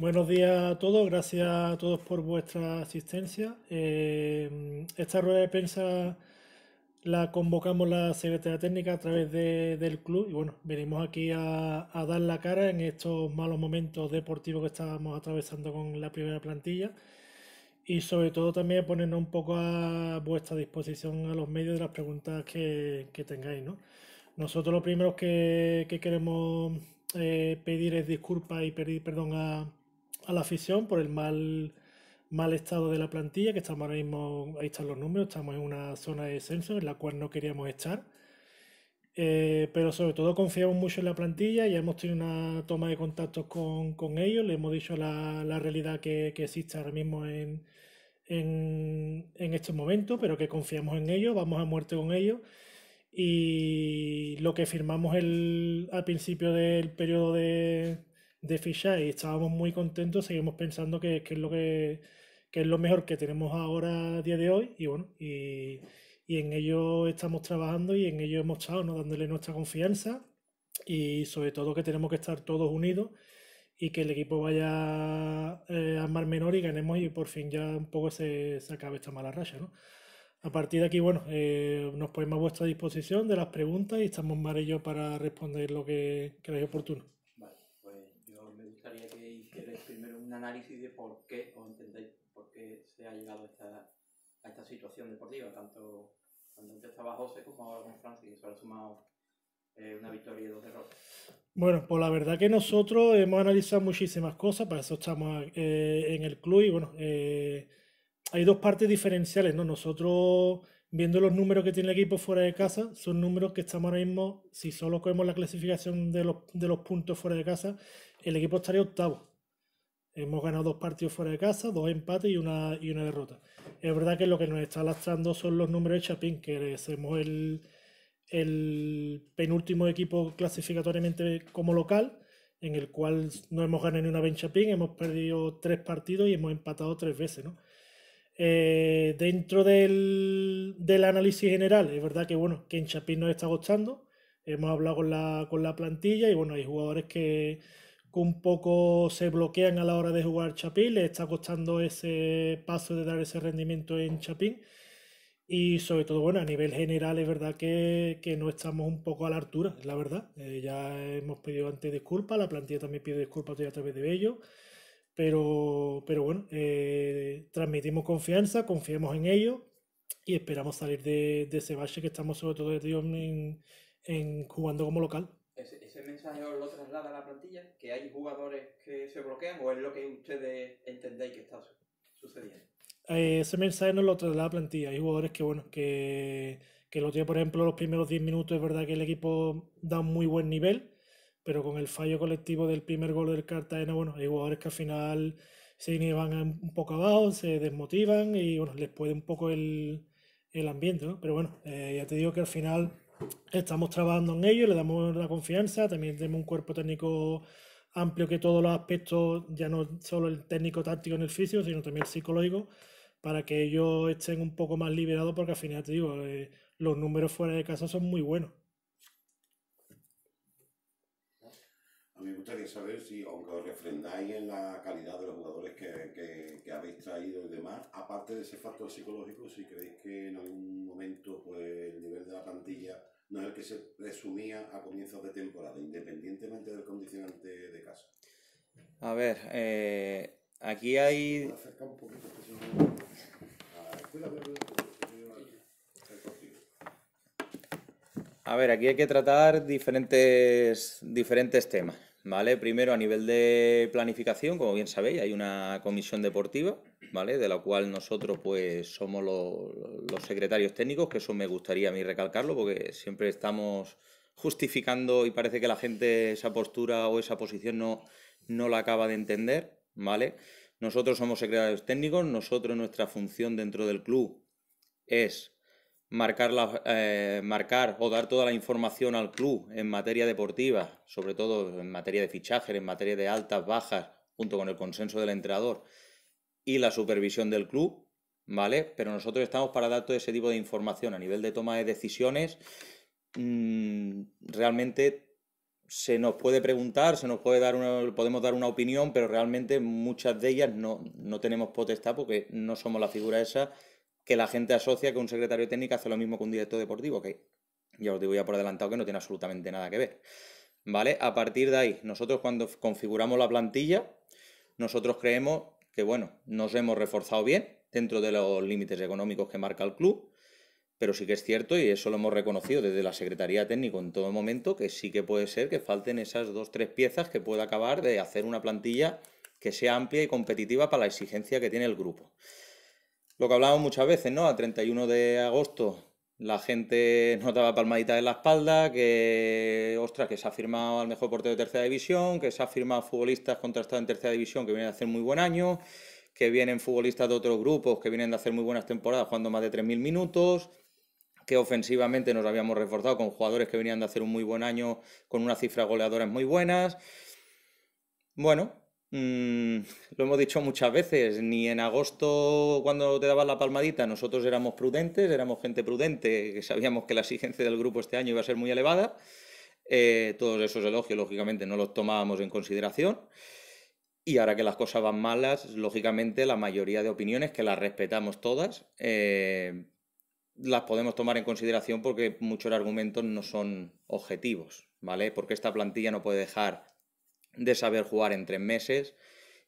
Buenos días a todos, gracias a todos por vuestra asistencia. Eh, esta rueda de prensa la convocamos la Secretaría Técnica a través del club y bueno, venimos aquí a, dar la cara en estos malos momentos deportivos que estábamos atravesando con la primera plantilla y sobre todo también ponernos un poco a vuestra disposición a los medios de las preguntas que, tengáis. Nosotros lo primero que, queremos eh, pedir es disculpas y pedir perdón a la afición por el mal, mal estado de la plantilla, que estamos ahora mismo, ahí están los números, estamos en una zona de descenso en la cual no queríamos estar. Eh, pero sobre todo confiamos mucho en la plantilla, ya hemos tenido una toma de contactos con, con ellos, le hemos dicho la, la realidad que, existe ahora mismo en, en, en estos momentos, pero que confiamos en ellos, vamos a muerte con ellos. Y lo que firmamos el, al principio del periodo de, de ficha y estábamos muy contentos, seguimos pensando que, que es lo que, que, es lo mejor que tenemos ahora a día de hoy y bueno, y, y en ello estamos trabajando y en ello hemos estado ¿no? dándole nuestra confianza y sobre todo que tenemos que estar todos unidos y que el equipo vaya eh, a mar menor y ganemos y por fin ya un poco se, se acabe esta mala racha, ¿no? A partir de aquí, bueno, eh, nos ponemos a vuestra disposición de las preguntas y estamos Mar para responder lo que creáis oportuno. análisis de por qué, entendéis por qué se ha llegado a esta, a esta situación deportiva, tanto cuando empezaba José como ahora con Francia, y eso ha sumado eh, una victoria y dos errores Bueno, pues la verdad que nosotros hemos analizado muchísimas cosas, para eso estamos eh, en el club y bueno, eh, hay dos partes diferenciales, ¿no? Nosotros viendo los números que tiene el equipo fuera de casa, son números que estamos ahora mismo, si solo cogemos la clasificación de los, de los puntos fuera de casa, el equipo estaría octavo. Hemos ganado dos partidos fuera de casa, dos empates y una, y una derrota. Es verdad que lo que nos está lastrando son los números de Chapín, que somos el, el penúltimo equipo clasificatoriamente como local, en el cual no hemos ganado ni una vez en Chapín, hemos perdido tres partidos y hemos empatado tres veces. ¿no? Eh, dentro del, del, análisis general, es verdad que bueno, que en Chapín nos está gustando. Hemos hablado con la, con la plantilla y bueno, hay jugadores que un poco se bloquean a la hora de jugar Chapín, le está costando ese paso de dar ese rendimiento en Chapín. Y sobre todo, bueno, a nivel general es verdad que, no estamos un poco a la altura, es la verdad. Eh, ya hemos pedido antes disculpas, la plantilla también pide disculpas a través de ellos, Pero, pero bueno, eh, transmitimos confianza, confiamos en ellos, y esperamos salir de, ese valle que estamos sobre todo en, en jugando como local. Este mensaje os lo traslada a la plantilla, que hay jugadores que se bloquean o es lo que ustedes entendéis que está sucediendo. Eh, ese mensaje no lo traslada a la plantilla. Hay jugadores que, bueno, que, que lo tiene, por ejemplo, los primeros 10 minutos. Es verdad que el equipo da un muy buen nivel, pero con el fallo colectivo del primer gol del Cartagena, bueno, hay jugadores que al final se van un poco abajo, se desmotivan y, bueno, les puede un poco el, el ambiente, ¿no? Pero bueno, eh, ya te digo que al final estamos trabajando en ello, le damos la confianza, también tenemos un cuerpo técnico amplio que todos los aspectos, ya no solo el técnico táctico en el físico, sino también el psicológico, para que ellos estén un poco más liberados, porque al final te digo, eh, los números fuera de casa son muy buenos. me gustaría saber si, aunque os refrendáis en la calidad de los jugadores que, habéis traído y demás, aparte de ese factor psicológico, si creéis que en algún momento pues, el nivel de la plantilla no es el que se presumía a comienzos de temporada, independientemente del condicionante de casa. A ver, aquí hay... A ver, aquí hay que tratar diferentes, diferentes temas. ¿vale? Primero a nivel de planificación, como bien sabéis, hay una comisión deportiva, ¿vale? De la cual nosotros pues somos los, secretarios técnicos, que eso me gustaría a mí recalcarlo porque siempre estamos justificando y parece que la gente esa postura o esa posición no, no la acaba de entender, ¿vale? Nosotros somos secretarios técnicos, nosotros nuestra función dentro del club es eh, marcar, o dar toda la información al club en materia deportiva, sobre todo en materia de fichajes, en materia de altas, bajas, junto con el consenso del entrenador y la supervisión del club, ¿vale? Pero nosotros estamos para dar todo ese tipo de información a nivel de toma de decisiones. Mm, realmente se nos puede preguntar, se nos puede dar una, podemos dar una opinión, pero realmente muchas de ellas no, no tenemos potestad porque no somos la figura esa que la gente asocia que un secretario técnico hace lo mismo que un director deportivo, que ya os digo ya por adelantado que no tiene absolutamente nada que ver. ¿Vale? A partir de ahí, nosotros cuando configuramos la plantilla, nosotros creemos que, bueno, nos hemos reforzado bien dentro de los límites económicos que marca el club, pero sí que es cierto, y eso lo hemos reconocido desde la Secretaría Técnico en todo momento, que sí que puede ser que falten esas dos, tres piezas que pueda acabar de hacer una plantilla que sea amplia y competitiva para la exigencia que tiene el grupo lo que hablábamos muchas veces, ¿no? A 31 de agosto la gente notaba palmaditas en la espalda, que, ostras, que se ha firmado al mejor portero de tercera división, que se ha firmado futbolistas contrastados en tercera división que vienen a hacer muy buen año, que vienen futbolistas de otros grupos que vienen de hacer muy buenas temporadas jugando más de 3.000 minutos, que ofensivamente nos habíamos reforzado con jugadores que venían de hacer un muy buen año con unas cifras goleadoras muy buenas. Bueno, Mm, lo hemos dicho muchas veces, ni en agosto cuando te dabas la palmadita nosotros éramos prudentes, éramos gente prudente, que sabíamos que la exigencia del grupo este año iba a ser muy elevada. Eh, todos esos elogios, lógicamente, no los tomábamos en consideración. Y ahora que las cosas van malas, lógicamente la mayoría de opiniones, que las respetamos todas, eh, las podemos tomar en consideración porque muchos argumentos no son objetivos, ¿vale? Porque esta plantilla no puede dejar de saber jugar en tres meses,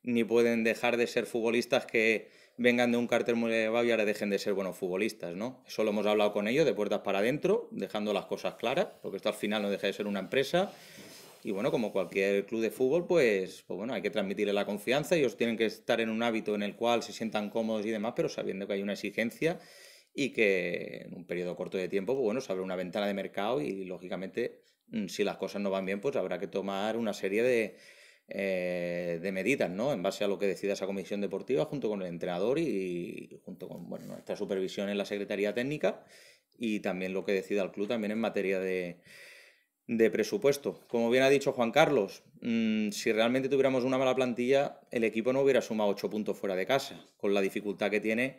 ni pueden dejar de ser futbolistas que vengan de un cartel muy elevado y ahora dejen de ser buenos futbolistas, ¿no? Eso lo hemos hablado con ellos, de puertas para adentro, dejando las cosas claras, porque esto al final no deja de ser una empresa. Y bueno, como cualquier club de fútbol, pues, pues bueno, hay que transmitirle la confianza, ellos tienen que estar en un hábito en el cual se sientan cómodos y demás, pero sabiendo que hay una exigencia y que en un periodo corto de tiempo, pues bueno, se abre una ventana de mercado y lógicamente Mm, si las cosas no van bien, pues habrá que tomar una serie eh, de, medidas, ¿no? En base a lo que decida esa comisión deportiva junto con el entrenador y, junto con bueno, nuestra supervisión en la Secretaría Técnica y también lo que decida el club también en materia de, presupuesto. Como bien ha dicho Juan Carlos, mm, si realmente tuviéramos una mala plantilla, el equipo no hubiera sumado ocho puntos fuera de casa, con la dificultad que tiene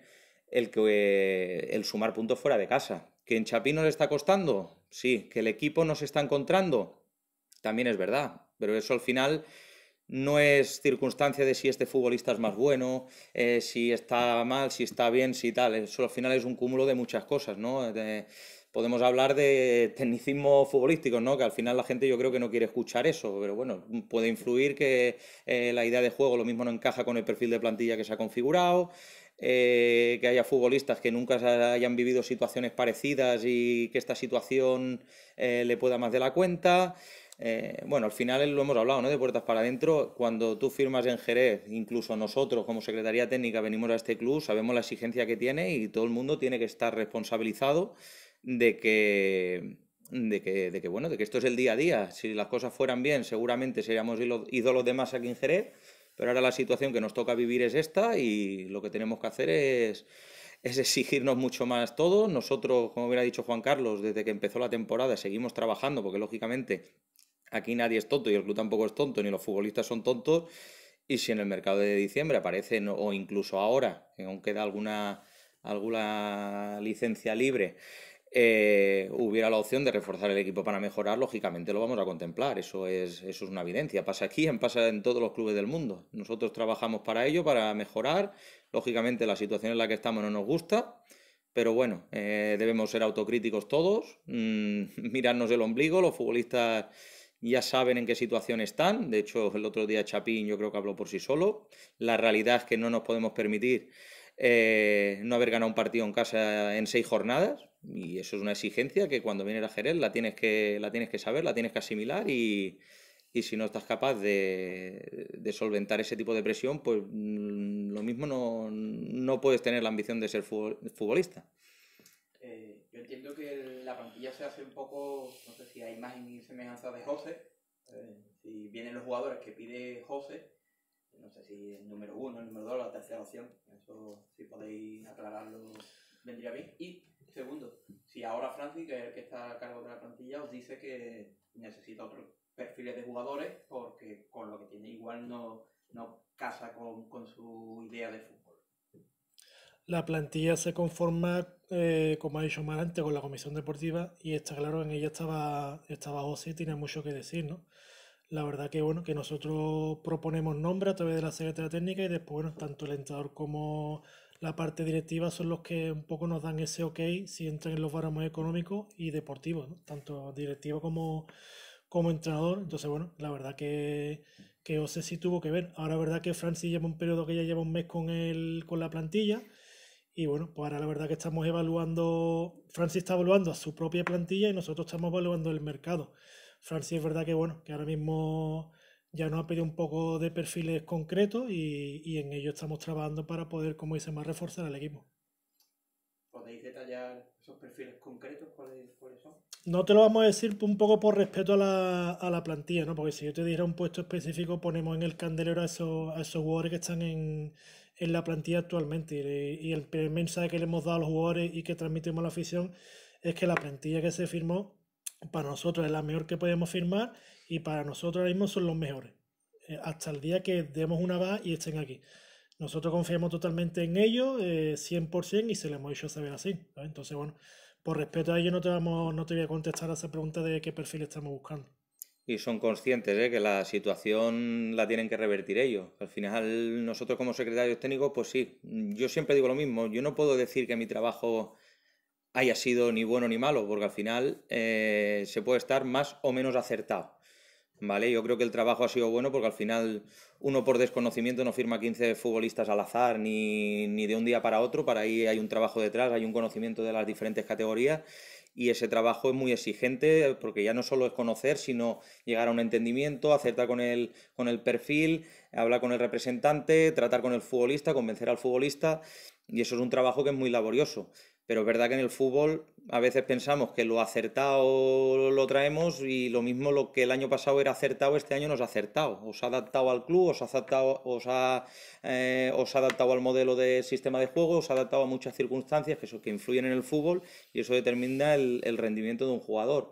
el sumar puntos fuera de casa. ¿Que en Chapín le está costando? Sí. ¿Que el equipo no se está encontrando? También es verdad. Pero eso al final no es circunstancia de si este futbolista es más bueno, eh, si está mal, si está bien, si tal. Eso al final es un cúmulo de muchas cosas, ¿no? Eh, podemos hablar de tecnicismo futbolístico, ¿no? Que al final la gente yo creo que no quiere escuchar eso, pero bueno, puede influir que eh, la idea de juego lo mismo no encaja con el perfil de plantilla que se ha configurado. Eh, que haya futbolistas que nunca hayan vivido situaciones parecidas y que esta situación eh, le pueda más de la cuenta. Eh, bueno, al final lo hemos hablado, ¿no? De puertas para adentro, cuando tú firmas en Jerez, incluso nosotros como Secretaría Técnica venimos a este club, sabemos la exigencia que tiene y todo el mundo tiene que estar responsabilizado de que, de que, bueno, de que esto es el día a día. Si las cosas fueran bien, seguramente seríamos ídolos de más aquí en Jerez. Pero ahora la situación que nos toca vivir es esta y lo que tenemos que hacer es, es exigirnos mucho más todo. Nosotros, como hubiera dicho Juan Carlos, desde que empezó la temporada seguimos trabajando porque lógicamente aquí nadie es tonto y el club tampoco es tonto, ni los futbolistas son tontos. Y si en el mercado de diciembre aparecen, o incluso ahora, aún queda alguna, alguna licencia libre, eh, hubiera la opción de reforzar el equipo para mejorar, lógicamente lo vamos a contemplar. Eso es, eso es una evidencia. Pasa aquí, pasa en todos los clubes del mundo. Nosotros trabajamos para ello, para mejorar. Lógicamente la situación en la que estamos no nos gusta. Pero bueno, eh, debemos ser autocríticos todos, mm, mirarnos el ombligo, los futbolistas ya saben en qué situación están, de hecho el otro día Chapín yo creo que habló por sí solo, la realidad es que no nos podemos permitir eh, no haber ganado un partido en casa en seis jornadas, y eso es una exigencia que cuando viene a Jerez la tienes que, la tienes que saber, la tienes que asimilar y, si no estás capaz de, solventar ese tipo de presión, pues mm, lo mismo no, puedes tener la ambición de ser futbolista. Eh, yo entiendo que la plantilla se hace un poco, no sé si hay más y semejanza de José, eh, si vienen los jugadores que pide José, no sé si el número uno, el número dos, la tercera opción, eso si podéis aclararlo vendría bien. Segundo, si ahora Francis, que es el que está a cargo de la plantilla, os dice que necesita otros perfiles de jugadores porque con lo que tiene igual no, no casa con, su idea de fútbol. La plantilla se conforma, eh, como ha dicho mal antes, con la comisión deportiva y está claro, en ella estaba, estaba OSI, tiene mucho que decir, ¿no? La verdad que bueno, que nosotros proponemos nombres a través de la Secretaría Técnica y después, bueno, tanto el entrenador como la parte directiva son los que un poco nos dan ese ok si entran en los más económicos y deportivos, tanto directivo como, como entrenador. Entonces, bueno, la verdad que, que sé si tuvo que ver. Ahora, la verdad que Francis lleva un periodo que ya lleva un mes con, con la plantilla. Y bueno, pues ahora la verdad que estamos evaluando, Francis está evaluando a su propia plantilla y nosotros estamos evaluando el mercado. Francis es verdad que bueno, que ahora mismo ya nos ha pedido un poco de perfiles concretos y, en ello estamos trabajando para poder, como dice más, reforzar al equipo. ¿Podéis detallar esos perfiles concretos? No te lo vamos a decir un poco por respeto a la, plantilla, ¿no? Porque si yo te diera un puesto específico, ponemos en el candelero a esos, a esos jugadores que están en, la plantilla actualmente. Y, el mensaje que le hemos dado a los jugadores y que transmitimos a la afición es que la plantilla que se firmó para nosotros es la mejor que podemos firmar y para nosotros ahora mismo son los mejores. Eh, hasta el día que demos una va y estén aquí. Nosotros confiamos totalmente en ellos, 100%, eh, y se les hemos hecho saber así. Entonces, bueno, por respeto a ellos no te, vamos, no te voy a contestar a esa pregunta de qué perfil estamos buscando. Y son conscientes de ¿eh? que la situación la tienen que revertir ellos. Al final, nosotros como secretarios técnicos, pues sí, yo siempre digo lo mismo. Yo no puedo decir que mi trabajo haya sido ni bueno ni malo, porque al final eh, se puede estar más o menos acertado. ¿Vale? Yo creo que el trabajo ha sido bueno porque al final uno por desconocimiento no firma 15 futbolistas al azar ni, de un día para otro, para ahí hay un trabajo detrás, hay un conocimiento de las diferentes categorías y ese trabajo es muy exigente porque ya no solo es conocer, sino llegar a un entendimiento, acertar con el, con el perfil, hablar con el representante, tratar con el futbolista, convencer al futbolista y eso es un trabajo que es muy laborioso. Pero es verdad que en el fútbol a veces pensamos que lo acertado lo traemos y lo mismo lo que el año pasado era acertado, este año nos ha acertado. Os ha adaptado al club, os ha adaptado, os ha, eh, os ha adaptado al modelo de sistema de juego, os ha adaptado a muchas circunstancias que, eso, que influyen en el fútbol y eso determina el, rendimiento de un jugador.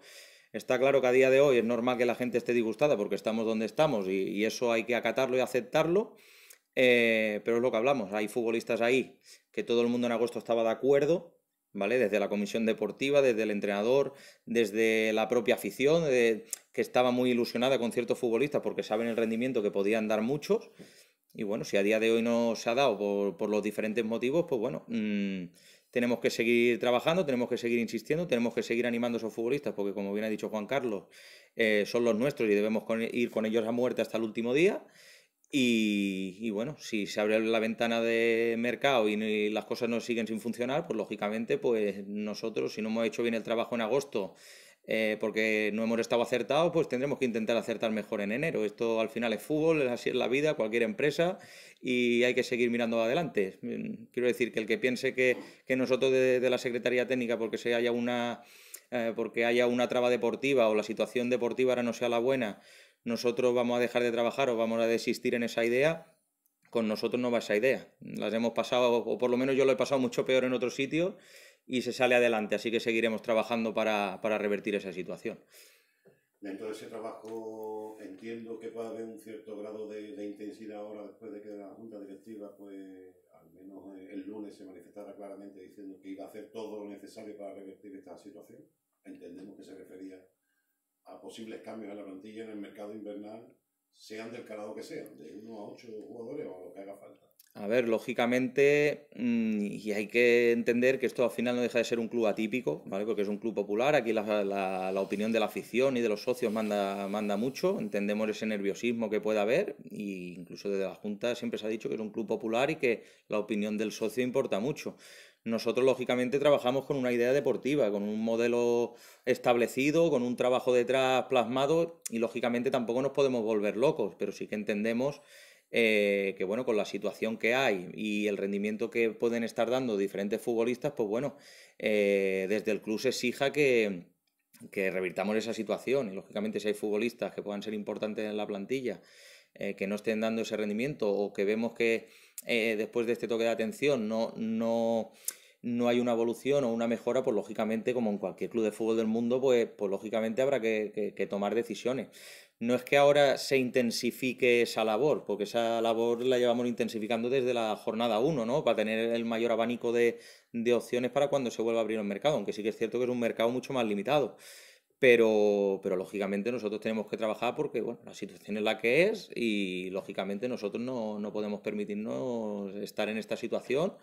Está claro que a día de hoy es normal que la gente esté disgustada porque estamos donde estamos y, eso hay que acatarlo y aceptarlo. Eh, pero es lo que hablamos, hay futbolistas ahí que todo el mundo en agosto estaba de acuerdo ¿vale? Desde la comisión deportiva, desde el entrenador, desde la propia afición, eh, que estaba muy ilusionada con ciertos futbolistas porque saben el rendimiento que podían dar muchos. Y bueno, si a día de hoy no se ha dado por, los diferentes motivos, pues bueno, mm, tenemos que seguir trabajando, tenemos que seguir insistiendo, tenemos que seguir animando a esos futbolistas, porque como bien ha dicho Juan Carlos, eh, son los nuestros y debemos ir con ellos a muerte hasta el último día. Y, bueno, si se abre la ventana de mercado y, las cosas no siguen sin funcionar, pues lógicamente, pues nosotros, si no hemos hecho bien el trabajo en agosto, eh, porque no hemos estado acertados, pues tendremos que intentar acertar mejor en enero. Esto al final es fútbol, es así es la vida, cualquier empresa, y hay que seguir mirando adelante. Mm, quiero decir que el que piense que, nosotros de, la Secretaría Técnica, porque se haya una eh, porque haya una traba deportiva o la situación deportiva ahora no sea la buena, nosotros vamos a dejar de trabajar o vamos a desistir en esa idea, con nosotros no va esa idea. Las hemos pasado, o por lo menos yo lo he pasado mucho peor en otro sitio y se sale adelante, así que seguiremos trabajando para, para revertir esa situación. Dentro de ese trabajo entiendo que puede haber un cierto grado de, de intensidad ahora después de que la Junta Directiva, pues al menos el lunes se manifestara claramente diciendo que iba a hacer todo lo necesario para revertir esta situación. Entendemos que se refería a posibles cambios en la plantilla en el mercado invernal, sean del calado que sean, de uno a ocho jugadores o lo que haga falta. A ver, lógicamente, mm, y hay que entender que esto al final no deja de ser un club atípico, ¿vale? Porque es un club popular, aquí la, la, opinión de la afición y de los socios manda, manda mucho, entendemos ese nerviosismo que puede haber, e incluso desde la Junta siempre se ha dicho que es un club popular y que la opinión del socio importa mucho. Nosotros, lógicamente, trabajamos con una idea deportiva, con un modelo establecido, con un trabajo detrás plasmado y, lógicamente, tampoco nos podemos volver locos, pero sí que entendemos eh, que, bueno, con la situación que hay y el rendimiento que pueden estar dando diferentes futbolistas, pues bueno, eh, desde el club se exija que, que revirtamos esa situación y, lógicamente, si hay futbolistas que puedan ser importantes en la plantilla eh, que no estén dando ese rendimiento o que vemos que eh, después de este toque de atención no, hay una evolución o una mejora, pues lógicamente, como en cualquier club de fútbol del mundo, pues, pues lógicamente habrá que, tomar decisiones. No es que ahora se intensifique esa labor, porque esa labor la llevamos intensificando desde la jornada 1, ¿no? Para tener el mayor abanico de, de opciones para cuando se vuelva a abrir el mercado, aunque sí que es cierto que es un mercado mucho más limitado. Pero, pero lógicamente nosotros tenemos que trabajar porque bueno, la situación es la que es y lógicamente nosotros no, podemos permitirnos estar en esta situación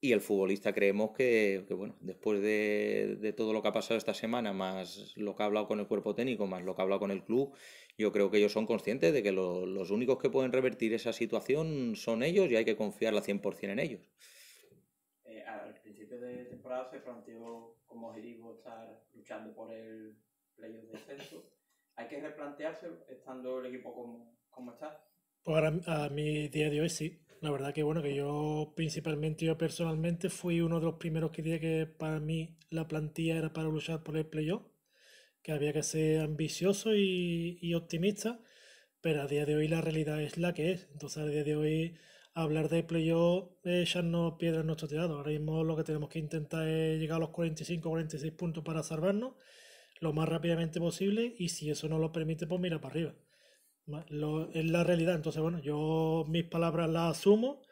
y el futbolista creemos que, bueno, después de, todo lo que ha pasado esta semana, más lo que ha hablado con el cuerpo técnico, más lo que ha hablado con el club, yo creo que ellos son conscientes de que los únicos que pueden revertir esa situación son ellos y hay que confiar la 100% en ellos. Eh, al principio de temporada se planteó como objetivo estar luchando por el playoff de descenso. Hay que replantearse estando el equipo como, como está. Pues a mi día de hoy sí. La verdad que bueno, que yo principalmente, yo personalmente fui uno de los primeros que dije que para mí la plantilla era para luchar por el playoff, que había que ser ambicioso y, y optimista, pero a día de hoy la realidad es la que es. Entonces a día de hoy hablar de playo es echarnos piedras en nuestro tirado. Ahora mismo lo que tenemos que intentar es llegar a los 45, 46 puntos para salvarnos lo más rápidamente posible y si eso no lo permite, pues mira para arriba. es la realidad. Entonces, bueno, yo mis palabras las asumo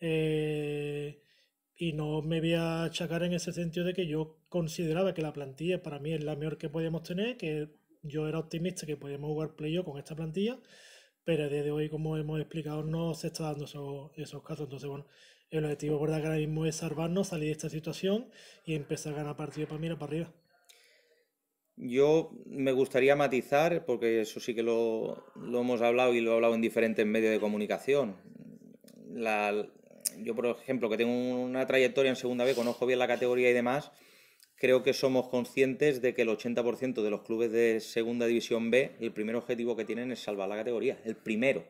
eh, y no me voy a achacar en ese sentido de que yo consideraba que la plantilla para mí es la mejor que podíamos tener, que yo era optimista que podíamos jugar playoff con esta plantilla pero desde hoy, como hemos explicado, no se está dando esos, casos. Entonces, bueno, el objetivo verdad ahora mismo es salvarnos, salir de esta situación y empezar a ganar partido para mira para arriba. Yo me gustaría matizar, porque eso sí que lo, hemos hablado y lo he hablado en diferentes medios de comunicación. La, yo, por ejemplo, que tengo una trayectoria en segunda B, conozco bien la categoría y demás, creo que somos conscientes de que el 80% de los clubes de Segunda División B, el primer objetivo que tienen es salvar la categoría, el primero.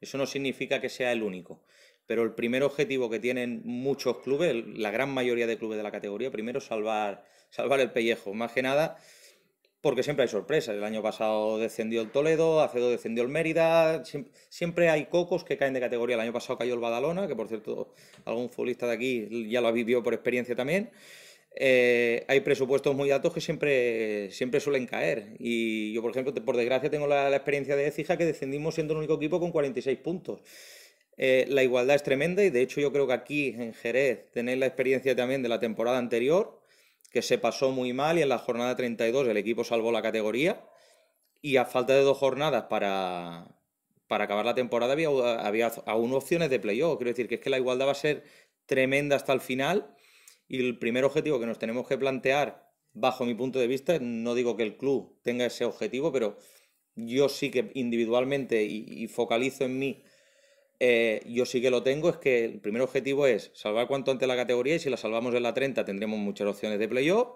Eso no significa que sea el único, pero el primer objetivo que tienen muchos clubes, la gran mayoría de clubes de la categoría, primero salvar, salvar el pellejo, más que nada porque siempre hay sorpresas. El año pasado descendió el Toledo, hace dos descendió el Mérida, siempre hay cocos que caen de categoría. El año pasado cayó el Badalona, que por cierto algún futbolista de aquí ya lo ha vivido por experiencia también. Eh, hay presupuestos muy altos que siempre, siempre suelen caer. Y yo, por ejemplo, por desgracia tengo la, experiencia de Ecija que descendimos siendo el único equipo con 46 puntos. Eh, la igualdad es tremenda y de hecho yo creo que aquí en Jerez tenéis la experiencia también de la temporada anterior, que se pasó muy mal y en la jornada 32 el equipo salvó la categoría y a falta de dos jornadas para, para acabar la temporada había, había aún opciones de playoff. Quiero decir que es que la igualdad va a ser tremenda hasta el final y el primer objetivo que nos tenemos que plantear, bajo mi punto de vista, no digo que el club tenga ese objetivo, pero yo sí que individualmente y, focalizo en mí, eh, yo sí que lo tengo, es que el primer objetivo es salvar cuanto antes la categoría y si la salvamos en la 30 tendremos muchas opciones de playoff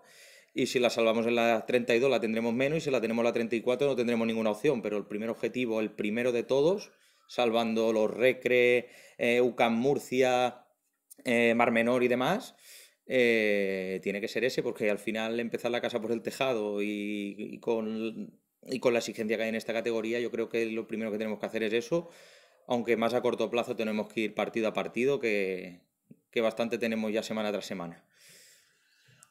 y si la salvamos en la 32 la tendremos menos y si la tenemos en la 34 no tendremos ninguna opción, pero el primer objetivo, el primero de todos, salvando los Recre, eh, UCAM Murcia, eh, Mar Menor y demás, eh, tiene que ser ese, porque al final empezar la casa por el tejado y, con, y con la exigencia que hay en esta categoría, yo creo que lo primero que tenemos que hacer es eso, aunque más a corto plazo tenemos que ir partido a partido, que, que bastante tenemos ya semana tras semana.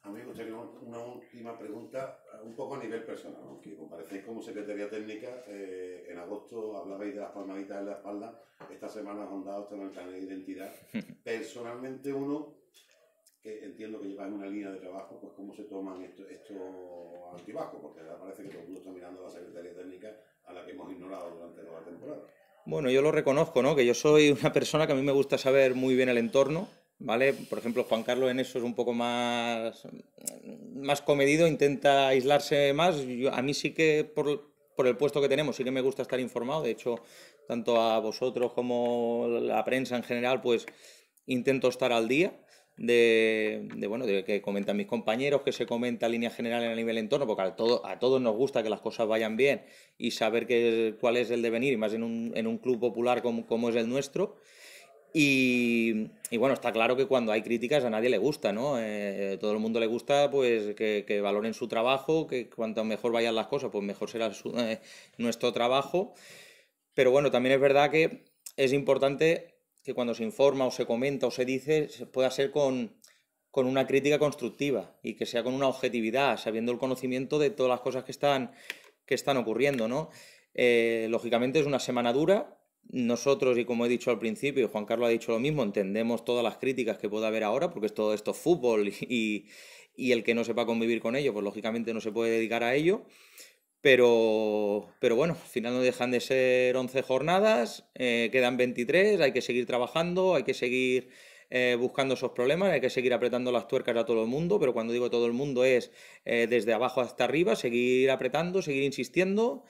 A me gustaría una última pregunta, un poco a nivel personal, aunque comparecéis como Secretaría Técnica, eh, en agosto hablabais de las palmaditas en la espalda, esta semana os han dado esta de identidad. Personalmente uno entiendo que llevan una línea de trabajo, pues cómo se toman estos esto, porque parece que todo el mundo está mirando a la Secretaría Técnica a la que hemos ignorado durante toda la temporada. Bueno, yo lo reconozco, ¿no? Que yo soy una persona que a mí me gusta saber muy bien el entorno, ¿vale? Por ejemplo, Juan Carlos en eso es un poco más, más comedido, intenta aislarse más. Yo, a mí sí que, por, por, el puesto que tenemos, sí que me gusta estar informado. De hecho, tanto a vosotros como la prensa en general, pues intento estar al día de, bueno, de que comentan mis compañeros, que se comenta en línea general en el nivel entorno, porque a, todo, a todos nos gusta que las cosas vayan bien y saber que, cuál es el devenir, y más en un, club popular como, como es el nuestro. Y, bueno, está claro que cuando hay críticas a nadie le gusta, ¿no? Eh, todo el mundo le gusta pues que, valoren su trabajo, que cuanto mejor vayan las cosas, pues mejor será eh, nuestro trabajo. Pero bueno, también es verdad que es importante que cuando se informa o se comenta o se dice, pueda ser con, con una crítica constructiva y que sea con una objetividad, sabiendo el conocimiento de todas las cosas que están, que están ocurriendo, ¿no? Eh, lógicamente es una semana dura. Nosotros, y como he dicho al principio, y Juan Carlos ha dicho lo mismo, entendemos todas las críticas que pueda haber ahora, porque es todo esto fútbol y, y el que no sepa convivir con ello, pues lógicamente no se puede dedicar a ello. Pero, bueno, al final no dejan de ser 11 jornadas, eh, quedan 23, hay que seguir trabajando, hay que seguir eh, buscando esos problemas, hay que seguir apretando las tuercas a todo el mundo, pero cuando digo todo el mundo es eh, desde abajo hasta arriba, seguir apretando, seguir insistiendo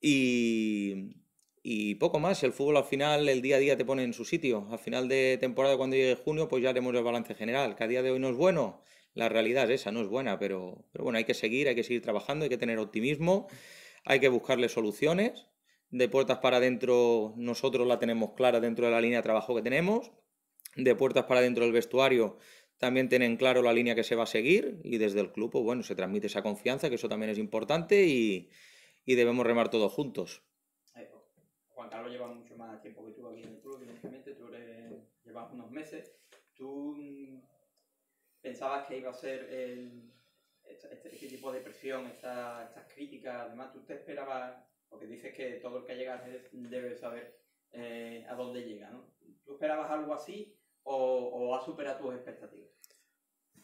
y, y poco más. El fútbol al final, el día a día te pone en su sitio. Al final de temporada, cuando llegue junio, pues ya haremos el balance general. Que a día de hoy no es bueno, la realidad es esa, no es buena, pero, pero bueno, hay que seguir, hay que seguir trabajando, hay que tener optimismo, hay que buscarle soluciones. De puertas para adentro, nosotros la tenemos clara dentro de la línea de trabajo que tenemos. De puertas para adentro del vestuario, también tienen claro la línea que se va a seguir y desde el club, pues bueno, se transmite esa confianza, que eso también es importante y, debemos remar todos juntos. Juan Carlos lleva mucho más tiempo que tú aquí en el club, evidentemente, tú eres, llevas unos meses. Tú pensabas que iba a ser el, este, este, tipo de presión, estas críticas? Además, ¿tú te esperabas, porque dices que todo el que llega debe saber eh, a dónde llega, ¿no? ¿Tú esperabas algo así o, o superado tus expectativas?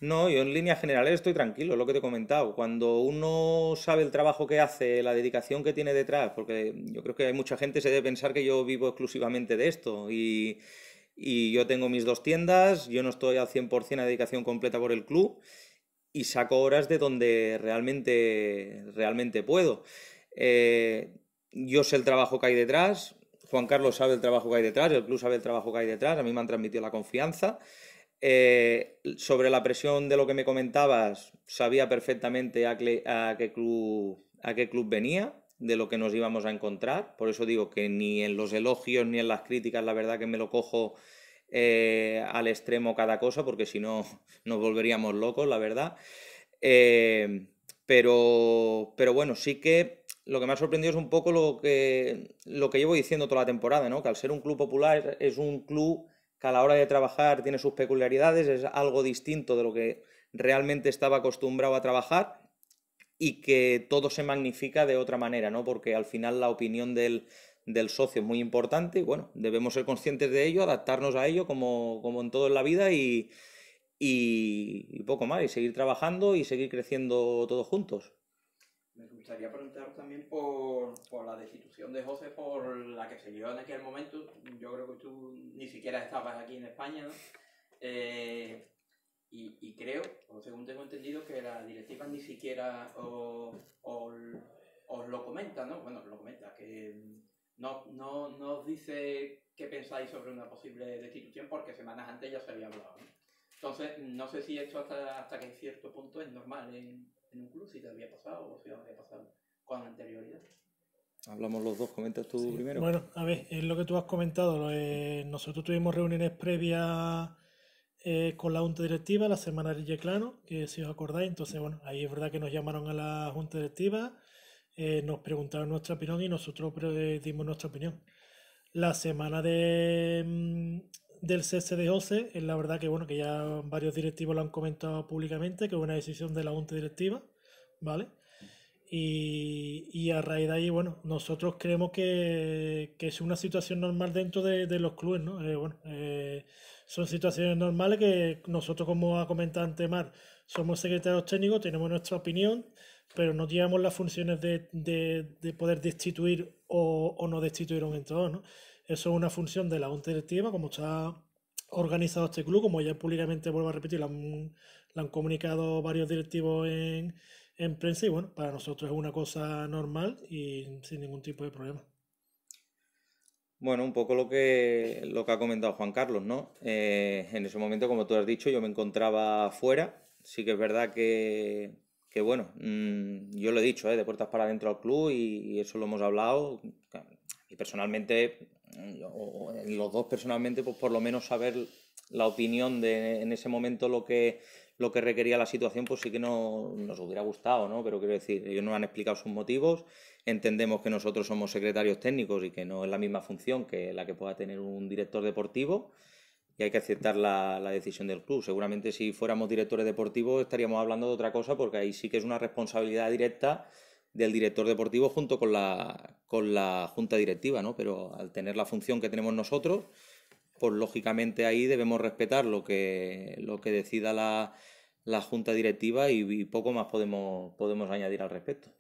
No, yo en línea general estoy tranquilo, lo que te he comentado. Cuando uno sabe el trabajo que hace, la dedicación que tiene detrás, porque yo creo que hay mucha gente que se debe pensar que yo vivo exclusivamente de esto y y yo tengo mis dos tiendas, yo no estoy al 100% a dedicación completa por el club y saco horas de donde realmente, realmente puedo. Eh, yo sé el trabajo que hay detrás, Juan Carlos sabe el trabajo que hay detrás, el club sabe el trabajo que hay detrás, a mí me han transmitido la confianza. Eh, sobre la presión de lo que me comentabas, sabía perfectamente a, qué, club, a qué club venía de lo que nos íbamos a encontrar. Por eso digo que ni en los elogios ni en las críticas, la verdad que me lo cojo eh, al extremo cada cosa, porque si no nos volveríamos locos, la verdad. Eh, pero, pero bueno, sí que lo que me ha sorprendido es un poco lo que, lo que llevo diciendo toda la temporada, ¿no? que al ser un club popular es un club que a la hora de trabajar tiene sus peculiaridades, es algo distinto de lo que realmente estaba acostumbrado a trabajar y que todo se magnifica de otra manera, ¿no? Porque al final la opinión del, socio es muy importante y bueno, debemos ser conscientes de ello, adaptarnos a ello como, en todo en la vida y, poco más, y seguir trabajando y seguir creciendo todos juntos. Me gustaría preguntar también por, la destitución de José, por la que se dio en aquel momento. Yo creo que tú ni siquiera estabas aquí en España, ¿no? Eh, y, y, creo, o según tengo entendido, que la directiva ni siquiera os lo comenta, ¿no? Bueno, lo comenta, que no, no, no, os dice qué pensáis sobre una posible destitución porque semanas antes ya se había hablado. Entonces, no sé si esto hasta, hasta que en cierto punto es normal en, en un club, si te había pasado o si os había pasado con anterioridad. Hablamos los dos, comentas tú primero. Bueno, a ver, es lo que tú has comentado. nosotros tuvimos reuniones previas eh, con la Junta Directiva, la Semana de Yeclano, que si os acordáis, entonces, bueno, ahí es verdad que nos llamaron a la Junta Directiva, eh, nos preguntaron nuestra opinión y nosotros eh, dimos nuestra opinión. La semana mm, del cese de José es la verdad que, bueno, que ya varios directivos lo han comentado públicamente, que es una decisión de la Junta Directiva, ¿vale? Y, a raíz de ahí, bueno, nosotros creemos que, es una situación normal dentro de, los clubes, ¿no? Eh, bueno, eh, son situaciones normales que nosotros, como ha comentado antes Mar, somos secretarios técnicos, tenemos nuestra opinión, pero no llevamos las funciones de, poder destituir o, no destituir a un entrenador, ¿no? Eso es una función de la Junta Directiva, como está organizado este club, como ya públicamente vuelvo a repetir, lo la han comunicado varios directivos en en prensa y bueno, para nosotros es una cosa normal y sin ningún tipo de problema. Bueno, un poco lo que, lo que ha comentado Juan Carlos, ¿no? Eh, en ese momento, como tú has dicho, yo me encontraba fuera. Sí que es verdad que, bueno, mm, yo lo he dicho, ¿eh? de puertas para adentro al club y, eso lo hemos hablado. Y personalmente, mm, o los dos personalmente, pues por lo menos saber la opinión de en ese momento lo que lo que requería la situación, pues sí que no, nos hubiera gustado, ¿no? Pero quiero decir, ellos nos han explicado sus motivos, entendemos que nosotros somos secretarios técnicos y que no es la misma función que la que pueda tener un director deportivo y hay que aceptar la, decisión del club. Seguramente si fuéramos directores deportivos estaríamos hablando de otra cosa porque ahí sí que es una responsabilidad directa del director deportivo junto con la, con la junta directiva, ¿no? Pero al tener la función que tenemos nosotros, pues lógicamente ahí debemos respetar lo que, lo que decida la, la junta directiva y, poco más podemos, podemos añadir al respecto.